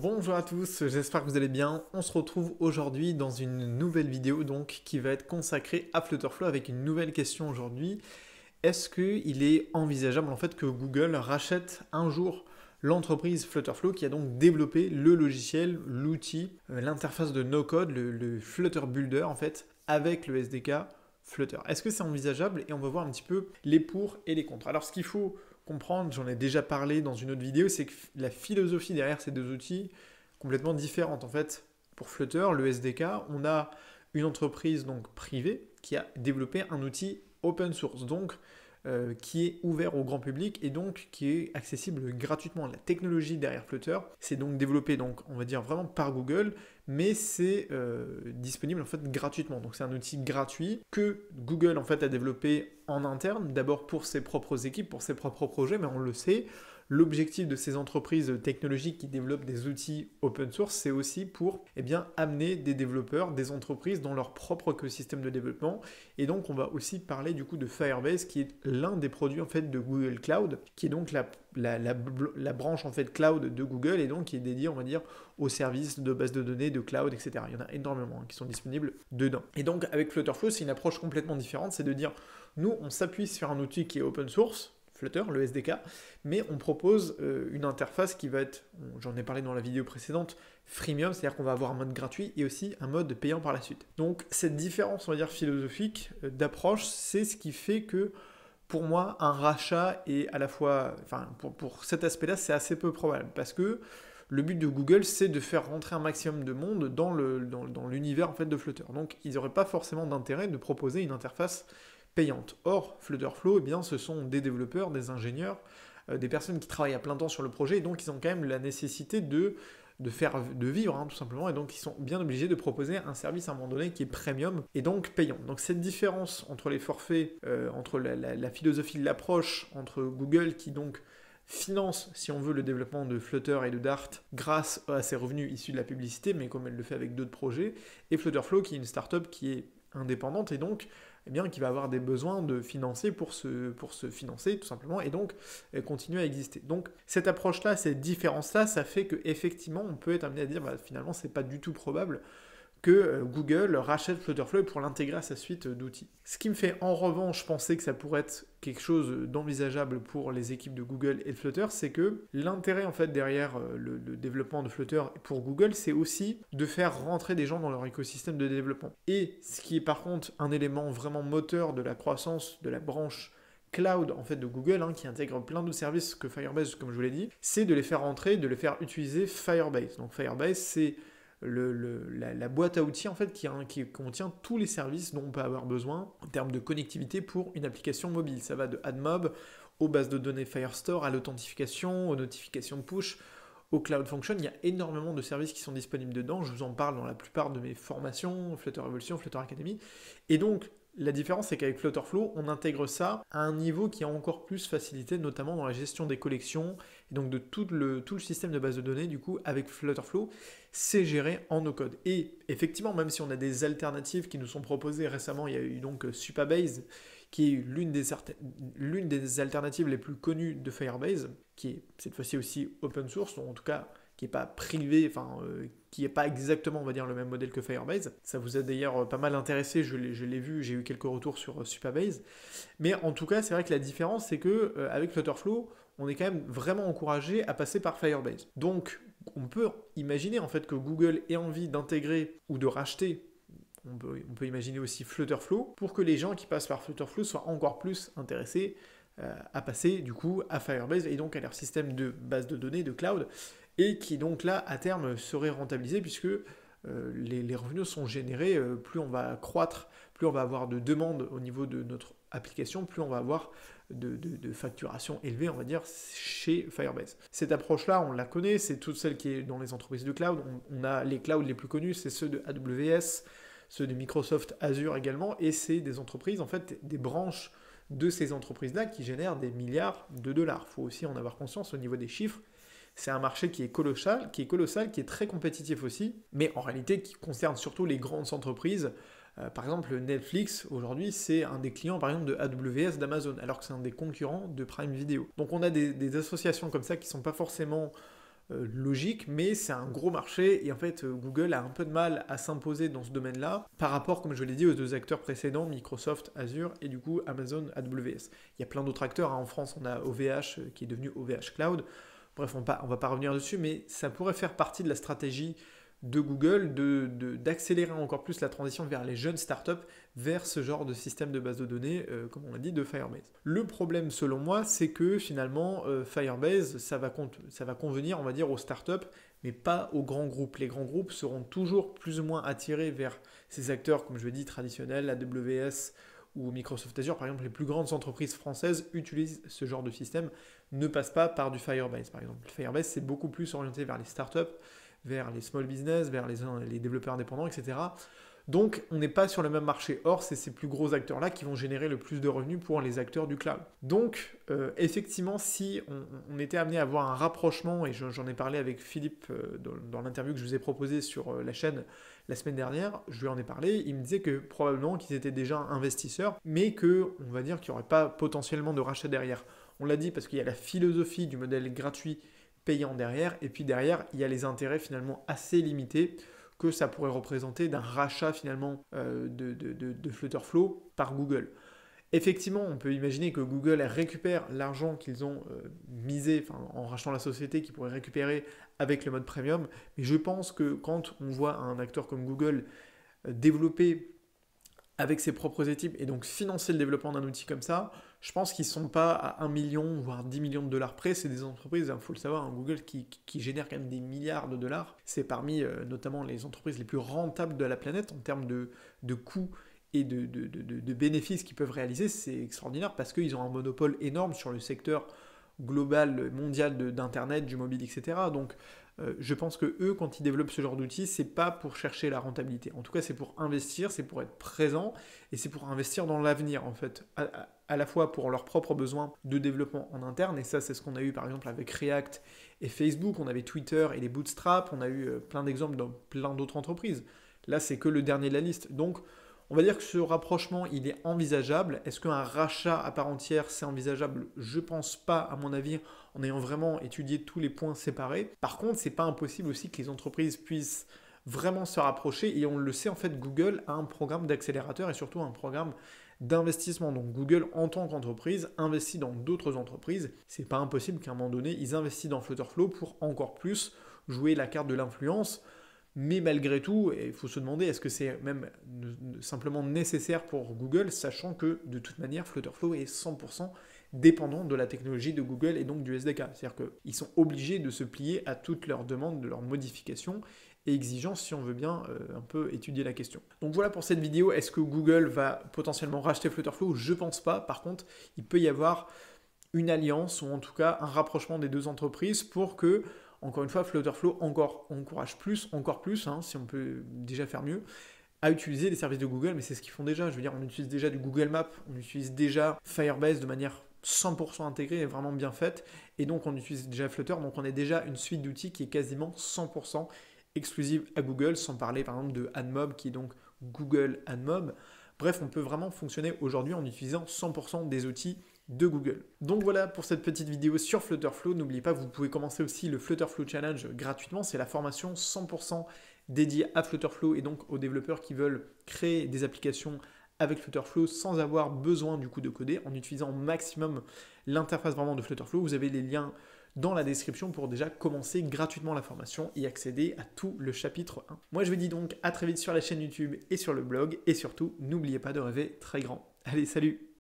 bonjour à tous, j'espère que vous allez bien. On se retrouve aujourd'hui dans une nouvelle vidéo donc qui va être consacrée à Flutterflow avec une nouvelle question aujourd'hui. Est-ce qu'il est envisageable en fait que Google rachète un jour l'entreprise Flutterflow qui a donc développé le logiciel, l'outil, euh, l'interface de no-code, le, le Flutter Builder en fait, avec le SDK Flutter Est-ce que c'est envisageable Et on va voir un petit peu les pour et les contre. Alors ce qu'il faut comprendre, j'en ai déjà parlé dans une autre vidéo, c'est que la philosophie derrière ces deux outils complètement différente en fait. Pour Flutter, le SDK, on a une entreprise donc privée qui a développé un outil open source, donc euh, qui est ouvert au grand public et donc qui est accessible gratuitement. La technologie derrière Flutter, c'est donc développé donc on va dire vraiment par Google, mais c'est euh, disponible en fait gratuitement. Donc c'est un outil gratuit que Google en fait a développé en interne, d'abord pour ses propres équipes, pour ses propres projets, mais on le sait, l'objectif de ces entreprises technologiques qui développent des outils open source, c'est aussi pour eh bien, amener des développeurs, des entreprises dans leur propre écosystème de développement. Et donc, on va aussi parler du coup de Firebase, qui est l'un des produits en fait de Google Cloud, qui est donc la branche en fait cloud de Google et donc qui est dédiée on va dire aux services de base de données, de cloud, etc. Il y en a énormément hein, qui sont disponibles dedans. Et donc avec Flutterflow, c'est une approche complètement différente, c'est de dire nous on s'appuie sur un outil qui est open source, Flutter, le SDK, mais on propose euh, une interface qui va être, j'en ai parlé dans la vidéo précédente, freemium, c'est-à-dire qu'on va avoir un mode gratuit et aussi un mode payant par la suite. Donc cette différence, on va dire, philosophique euh, d'approche, c'est ce qui fait que pour moi, un rachat est à la fois, enfin, pour, cet aspect-là, c'est assez peu probable parce que le but de Google, c'est de faire rentrer un maximum de monde dans l'univers dans, en fait de Flutter. Donc, ils n'auraient pas forcément d'intérêt de proposer une interface payante. Or, Flutterflow, eh bien, ce sont des développeurs, des ingénieurs, euh, des personnes qui travaillent à plein temps sur le projet, et donc ils ont quand même la nécessité de, de faire, de vivre, hein, tout simplement, et donc ils sont bien obligés de proposer un service à un moment donné qui est premium, et donc payant. Donc cette différence entre les forfaits, euh, entre la, philosophie de l'approche, entre Google qui donc finance, si on veut, le développement de Flutter et de Dart grâce à ses revenus issus de la publicité, mais comme elle le fait avec d'autres projets, et Flutterflow qui est une startup qui est indépendante et donc eh qui va avoir des besoins de financer pour se, pour se financer tout simplement et donc euh, continuer à exister. Donc cette approche-là, cette différence-là, ça fait que effectivement on peut être amené à dire bah, finalement c'est pas du tout probable que euh, Google rachète Flutterflow pour l'intégrer à sa suite euh, d'outils. Ce qui me fait en revanche penser que ça pourrait être quelque chose d'envisageable pour les équipes de Google et de Flutter, c'est que l'intérêt en fait derrière euh, le, développement de Flutter pour Google, c'est aussi de faire rentrer des gens dans leur écosystème de développement. Et ce qui est par contre un élément vraiment moteur de la croissance de la branche cloud en fait de Google hein, qui intègre plein de services que Firebase comme je vous l'ai dit, c'est de les faire rentrer, de les faire utiliser Firebase. Donc Firebase c'est le, la, boîte à outils en fait qui, contient tous les services dont on peut avoir besoin en termes de connectivité pour une application mobile. Ça va de AdMob aux bases de données Firestore, à l'authentification, aux notifications push, au Cloud Function. Il y a énormément de services qui sont disponibles dedans. Je vous en parle dans la plupart de mes formations, Flutter Evolution, Flutter Academy. Et donc, la différence, c'est qu'avec Flutterflow, on intègre ça à un niveau qui est encore plus facilité, notamment dans la gestion des collections et donc de tout le, tout le système de base de données. Du coup, avec Flutterflow, c'est géré en no-code. Et effectivement, même si on a des alternatives qui nous sont proposées récemment, il y a eu donc Supabase, qui est l'une des, l'une des alternatives les plus connues de Firebase, qui est cette fois-ci aussi open source, ou en tout cas qui n'est pas privé, enfin, euh, qui n'est pas exactement, on va dire, le même modèle que Firebase. Ça vous a d'ailleurs euh, pas mal intéressé, je l'ai vu, j'ai eu quelques retours sur euh, Supabase. Mais en tout cas, c'est vrai que la différence, c'est que avec Flutterflow, on est quand même vraiment encouragé à passer par Firebase. Donc, on peut imaginer en fait que Google ait envie d'intégrer ou de racheter on peut, imaginer aussi Flutterflow, pour que les gens qui passent par Flutterflow soient encore plus intéressés à passer du coup à Firebase et donc à leur système de base de données, de cloud, et qui donc là à terme serait rentabilisé puisque euh, les, revenus sont générés, euh, plus on va croître, plus on va avoir de demandes au niveau de notre application, plus on va avoir de, facturation élevée, on va dire, chez Firebase. Cette approche-là, on la connaît, c'est toute celle qui est dans les entreprises de cloud. On, on a les clouds les plus connus, c'est ceux de AWS, ceux de Microsoft Azure également, et c'est des entreprises, en fait, des branches de ces entreprises-là qui génèrent des milliards de dollars. Il faut aussi en avoir conscience au niveau des chiffres. C'est un marché qui est colossal, qui est colossal, qui est très compétitif aussi, mais en réalité qui concerne surtout les grandes entreprises. Euh, par exemple, Netflix aujourd'hui, c'est un des clients par exemple de AWS d'Amazon, alors que c'est un des concurrents de Prime Video. Donc on a des, associations comme ça qui ne sont pas forcément euh, logiques, mais c'est un gros marché et en fait Google a un peu de mal à s'imposer dans ce domaine-là par rapport, comme je l'ai dit, aux deux acteurs précédents, Microsoft, Azure et du coup Amazon AWS. Il y a plein d'autres acteurs, hein. en France on a OVH euh, qui est devenu OVH Cloud, Bref, on va pas revenir dessus, mais ça pourrait faire partie de la stratégie de Google d'accélérer encore plus la transition vers les jeunes startups, vers ce genre de système de base de données, euh, comme on l'a dit, de Firebase. Le problème, selon moi, c'est que finalement, euh, Firebase, ça va, ça va convenir, on va dire, aux startups, mais pas aux grands groupes. Les grands groupes seront toujours plus ou moins attirés vers ces acteurs, comme je l'ai dit, traditionnels, AWS, ou Microsoft Azure, par exemple, les plus grandes entreprises françaises utilisent ce genre de système, ne passent pas par du Firebase, par exemple. Firebase, c'est beaucoup plus orienté vers les startups, vers les small business, vers les, les développeurs indépendants, etc. Donc on n'est pas sur le même marché. Or, c'est ces plus gros acteurs-là qui vont générer le plus de revenus pour les acteurs du cloud. Donc euh, effectivement, si on, était amené à avoir un rapprochement, et j'en ai parlé avec Philippe euh, dans, l'interview que je vous ai proposé sur euh, la chaîne la semaine dernière, je lui en ai parlé, il me disait que probablement qu'ils étaient déjà investisseurs, mais que on va dire qu'il n'y aurait pas potentiellement de rachat derrière. On l'a dit parce qu'il y a la philosophie du modèle gratuit payant derrière, et puis derrière, il y a les intérêts finalement assez limités que ça pourrait représenter d'un rachat finalement euh, de, Flutter Flow par Google. Effectivement, on peut imaginer que Google récupère l'argent qu'ils ont euh, misé en rachetant la société qu'ils pourraient récupérer avec le mode premium, mais je pense que quand on voit un acteur comme Google euh, développer avec ses propres équipes et donc financer le développement d'un outil comme ça, je pense qu'ils ne sont pas à 1 million, voire 10 millions de dollars près. C'est des entreprises, il hein, faut le savoir, Un hein, Google qui, qui, génère quand même des milliards de dollars. C'est parmi euh, notamment les entreprises les plus rentables de la planète en termes de, de coûts et de, de, de bénéfices qu'ils peuvent réaliser. C'est extraordinaire parce qu'ils ont un monopole énorme sur le secteur global, mondial d'Internet, du mobile, etc. Donc euh, je pense que eux, quand ils développent ce genre d'outils, c'est pas pour chercher la rentabilité. En tout cas, c'est pour investir, c'est pour être présent et c'est pour investir dans l'avenir en fait, à, la fois pour leurs propres besoins de développement en interne. Et ça, c'est ce qu'on a eu par exemple avec React et Facebook. On avait Twitter et les Bootstrap. On a eu euh, plein d'exemples dans plein d'autres entreprises. Là, c'est que le dernier de la liste. Donc, on va dire que ce rapprochement, il est envisageable. Est-ce qu'un rachat à part entière, c'est envisageable Je pense pas, à mon avis, en ayant vraiment étudié tous les points séparés. Par contre, c'est pas impossible aussi que les entreprises puissent vraiment se rapprocher. Et on le sait, en fait, Google a un programme d'accélérateur et surtout un programme d'investissement. Donc Google, en tant qu'entreprise, investit dans d'autres entreprises. C'est pas impossible qu'à un moment donné, ils investissent dans Flutterflow pour encore plus jouer la carte de l'influence. Mais malgré tout, il faut se demander est-ce que c'est même simplement nécessaire pour Google, sachant que de toute manière, Flutterflow est 100% dépendant de la technologie de Google et donc du SDK. C'est-à-dire qu'ils sont obligés de se plier à toutes leurs demandes, de leurs modifications et exigences si on veut bien euh, un peu étudier la question. Donc voilà pour cette vidéo. Est-ce que Google va potentiellement racheter Flutterflow Je pense pas. Par contre, il peut y avoir une alliance ou en tout cas un rapprochement des deux entreprises pour que encore une fois, Flutter Flow encore, encourage plus, encore plus, hein, si on peut déjà faire mieux, à utiliser les services de Google, mais c'est ce qu'ils font déjà. Je veux dire, on utilise déjà du Google Maps, on utilise déjà Firebase de manière 100% intégrée et vraiment bien faite. Et donc, on utilise déjà Flutter, donc on est déjà une suite d'outils qui est quasiment 100% exclusive à Google, sans parler par exemple de AdMob, qui est donc Google AdMob. Bref, on peut vraiment fonctionner aujourd'hui en utilisant 100% des outils de Google. Donc voilà pour cette petite vidéo sur Flutterflow. N'oubliez pas, vous pouvez commencer aussi le Flutterflow Challenge gratuitement. C'est la formation 100% dédiée à Flutterflow et donc aux développeurs qui veulent créer des applications avec Flutterflow sans avoir besoin du coup de coder en utilisant au maximum l'interface vraiment de Flutterflow. Vous avez les liens dans la description pour déjà commencer gratuitement la formation et accéder à tout le chapitre 1. Moi je vous dis donc à très vite sur la chaîne YouTube et sur le blog et surtout n'oubliez pas de rêver très grand. Allez salut